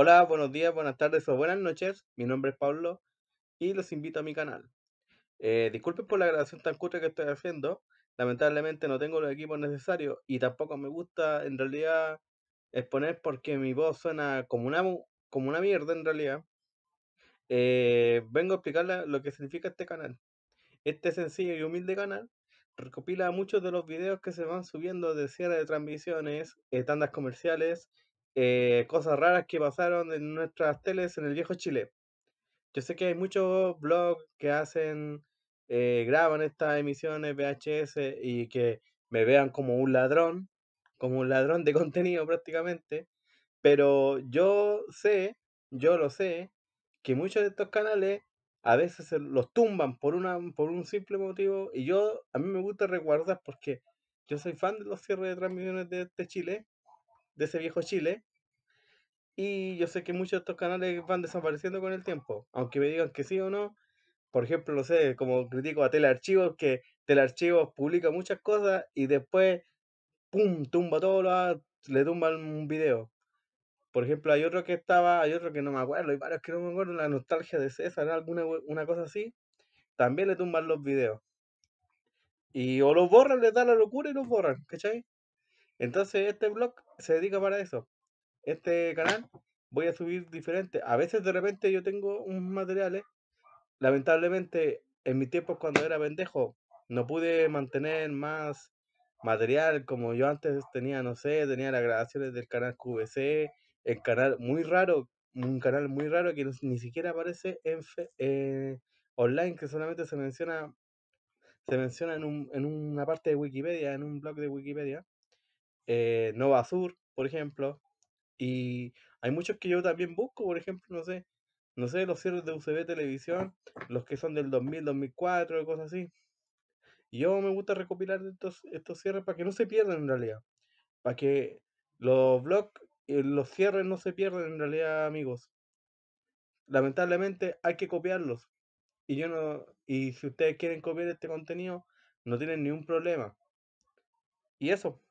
Hola, buenos días, buenas tardes o buenas noches. Mi nombre es Pablo y los invito a mi canal. Eh, disculpen por la grabación tan cutre que estoy haciendo. Lamentablemente no tengo los equipos necesarios y tampoco me gusta en realidad exponer porque mi voz suena como una, como una mierda en realidad. Eh, vengo a explicarles lo que significa este canal. Este sencillo y humilde canal recopila muchos de los videos que se van subiendo de cierre de transmisiones, estandas eh, tandas comerciales, eh, cosas raras que pasaron en nuestras teles en el viejo Chile. Yo sé que hay muchos blogs que hacen, eh, graban estas emisiones VHS y que me vean como un ladrón, como un ladrón de contenido prácticamente, pero yo sé, yo lo sé, que muchos de estos canales a veces los tumban por, una, por un simple motivo y yo, a mí me gusta resguardar porque yo soy fan de los cierres de transmisiones de, de este Chile, de ese viejo Chile, y yo sé que muchos de estos canales van desapareciendo con el tiempo, aunque me digan que sí o no. Por ejemplo, lo sé, como critico a Telearchivos, que Telearchivos publica muchas cosas y después, ¡pum!, tumba todo, le tumba un video. Por ejemplo, hay otro que estaba, hay otro que no me acuerdo, hay varios que no me acuerdo, la nostalgia de César, alguna una cosa así, también le tumban los videos. Y o los borran, les da la locura y los borran, ¿cachai? Entonces este blog se dedica para eso, este canal voy a subir diferente. A veces de repente yo tengo unos materiales. Lamentablemente, en mis tiempos cuando era pendejo, no pude mantener más material como yo antes tenía, no sé, tenía las grabaciones del canal QVC, el canal muy raro, un canal muy raro que ni siquiera aparece en eh, online, que solamente se menciona se menciona en, en una parte de Wikipedia, en un blog de Wikipedia. Eh, Nova Sur, por ejemplo, y hay muchos que yo también busco, por ejemplo, no sé, no sé, los cierres de UCB Televisión, los que son del 2000, 2004, cosas así. yo me gusta recopilar estos, estos cierres para que no se pierdan en realidad. Para que los blogs, eh, los cierres no se pierdan en realidad, amigos. Lamentablemente hay que copiarlos. Y yo no, y si ustedes quieren copiar este contenido, no tienen ningún problema. Y eso.